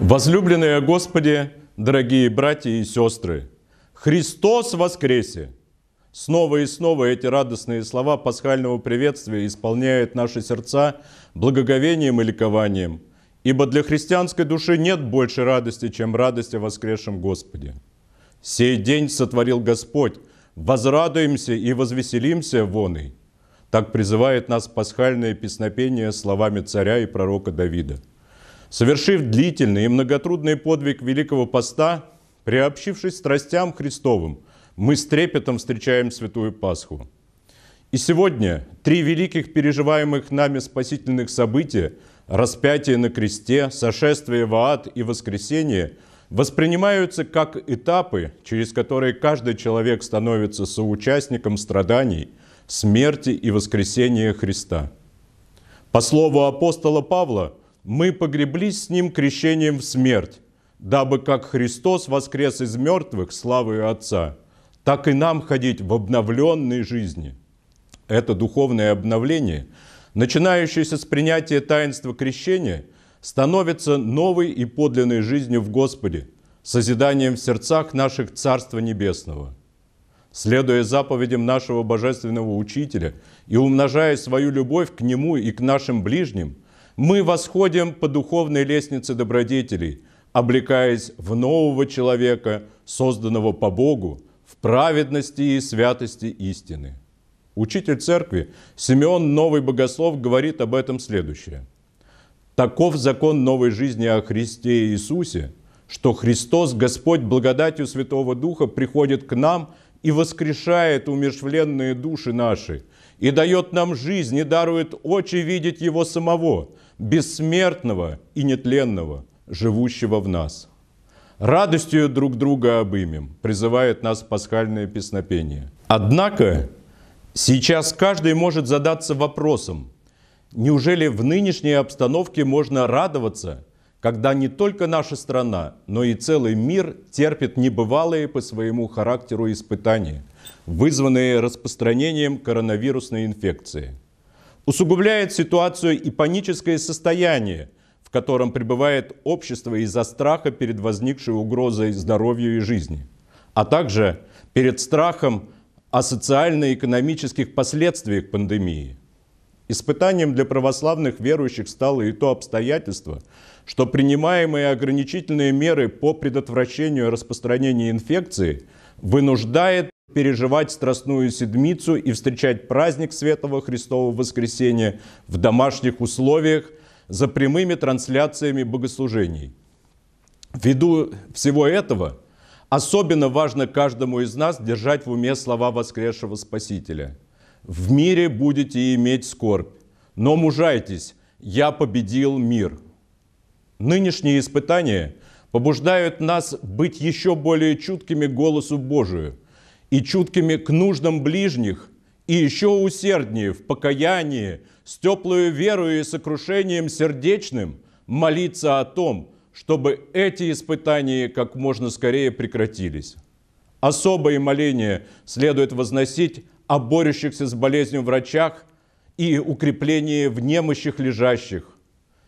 Возлюбленные Господи, дорогие братья и сестры, Христос воскресе! Снова и снова эти радостные слова пасхального приветствия исполняют наши сердца благоговением и ликованием, ибо для христианской души нет больше радости, чем радость о воскресшем Господе. «Сей день сотворил Господь, возрадуемся и возвеселимся воной». Так призывает нас пасхальное песнопение словами царя и пророка Давида – Совершив длительный и многотрудный подвиг Великого Поста, приобщившись страстям Христовым, мы с трепетом встречаем Святую Пасху. И сегодня три великих переживаемых нами спасительных события – распятие на кресте, сошествие в ад и воскресение – воспринимаются как этапы, через которые каждый человек становится соучастником страданий, смерти и воскресения Христа. По слову апостола Павла – мы погребли с Ним крещением в смерть, дабы как Христос воскрес из мертвых славы Отца, так и нам ходить в обновленной жизни. Это духовное обновление, начинающееся с принятия таинства крещения, становится новой и подлинной жизнью в Господе, созиданием в сердцах наших Царства Небесного. Следуя заповедям нашего Божественного Учителя и умножая свою любовь к Нему и к нашим ближним, мы восходим по духовной лестнице добродетелей, облекаясь в нового человека, созданного по Богу, в праведности и святости истины. Учитель церкви Симеон Новый Богослов говорит об этом следующее. «Таков закон новой жизни о Христе Иисусе, что Христос, Господь, благодатью Святого Духа приходит к нам и воскрешает умершвленные души наши, и дает нам жизнь, и дарует очи видеть Его самого, бессмертного и нетленного, живущего в нас. Радостью друг друга обымем, призывает нас пасхальное песнопение. Однако сейчас каждый может задаться вопросом, неужели в нынешней обстановке можно радоваться, когда не только наша страна, но и целый мир терпит небывалые по своему характеру испытания, вызванные распространением коронавирусной инфекции – Усугубляет ситуацию и паническое состояние, в котором пребывает общество из-за страха перед возникшей угрозой здоровью и жизни, а также перед страхом о социально-экономических последствиях пандемии. Испытанием для православных верующих стало и то обстоятельство, что принимаемые ограничительные меры по предотвращению распространения инфекции вынуждает переживать Страстную Седмицу и встречать праздник Светлого Христового Воскресения в домашних условиях за прямыми трансляциями богослужений. Ввиду всего этого особенно важно каждому из нас держать в уме слова воскресшего Спасителя. «В мире будете иметь скорбь, но мужайтесь, я победил мир». Нынешние испытания побуждают нас быть еще более чуткими голосу Божию – и чуткими к нуждам ближних, и еще усерднее в покаянии, с теплою верою и сокрушением сердечным молиться о том, чтобы эти испытания как можно скорее прекратились. Особое моление следует возносить о борющихся с болезнью врачах и укреплении в немощих лежащих.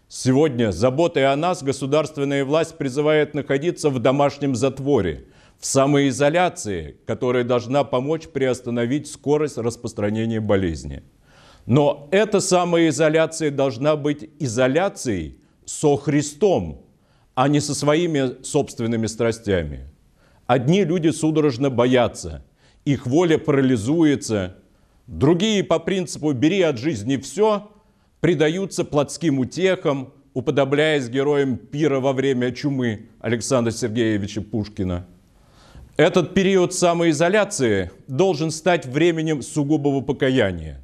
Сегодня заботой о нас государственная власть призывает находиться в домашнем затворе – в самоизоляции, которая должна помочь приостановить скорость распространения болезни. Но эта самоизоляция должна быть изоляцией со Христом, а не со своими собственными страстями. Одни люди судорожно боятся, их воля парализуется, другие по принципу «бери от жизни все» предаются плотским утехам, уподобляясь героям пира во время чумы Александра Сергеевича Пушкина – этот период самоизоляции должен стать временем сугубого покаяния.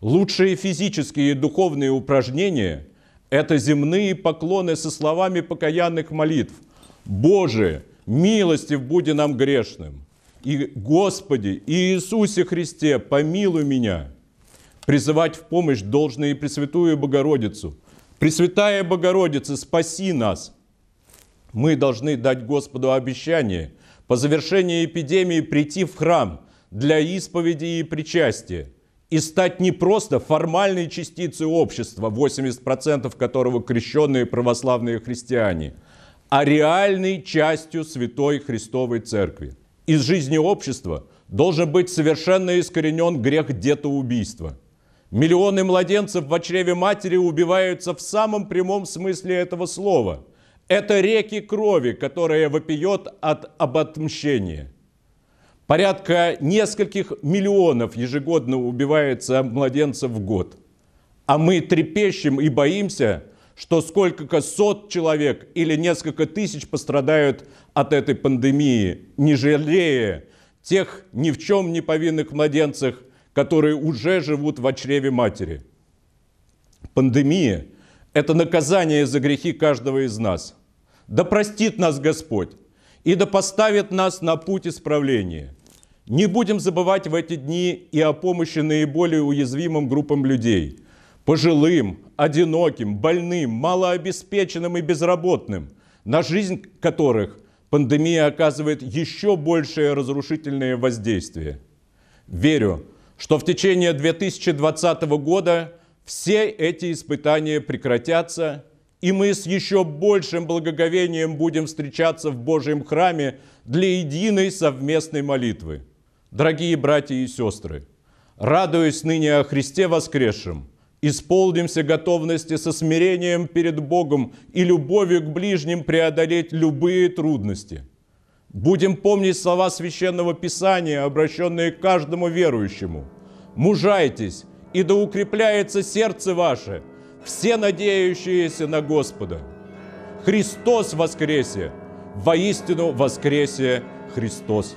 Лучшие физические и духовные упражнения – это земные поклоны со словами покаянных молитв. «Боже, милости в буди нам грешным!» и «Господи, Иисусе Христе, помилуй меня!» Призывать в помощь должны и Пресвятую Богородицу. «Пресвятая Богородица, спаси нас!» Мы должны дать Господу обещание – по завершении эпидемии прийти в храм для исповеди и причастия и стать не просто формальной частицей общества, 80% которого крещенные православные христиане, а реальной частью Святой Христовой Церкви. Из жизни общества должен быть совершенно искоренен грех детоубийства. Миллионы младенцев в чреве матери убиваются в самом прямом смысле этого слова – это реки крови, которая вопиет от оботмщения. Порядка нескольких миллионов ежегодно убивается младенцев в год. А мы трепещем и боимся, что сколько сот человек или несколько тысяч пострадают от этой пандемии, не жалея тех ни в чем не повинных младенцев, которые уже живут в чреве матери. Пандемия – это наказание за грехи каждого из нас. Да простит нас Господь и да поставит нас на путь исправления. Не будем забывать в эти дни и о помощи наиболее уязвимым группам людей – пожилым, одиноким, больным, малообеспеченным и безработным, на жизнь которых пандемия оказывает еще большее разрушительное воздействие. Верю, что в течение 2020 года – все эти испытания прекратятся, и мы с еще большим благоговением будем встречаться в Божьем храме для единой совместной молитвы. Дорогие братья и сестры, радуясь ныне о Христе воскресшем, исполнимся готовности со смирением перед Богом и любовью к ближним преодолеть любые трудности. Будем помнить слова Священного Писания, обращенные к каждому верующему. «Мужайтесь, и да укрепляется сердце ваше, все надеющиеся на Господа. Христос воскресе! Воистину воскресе Христос!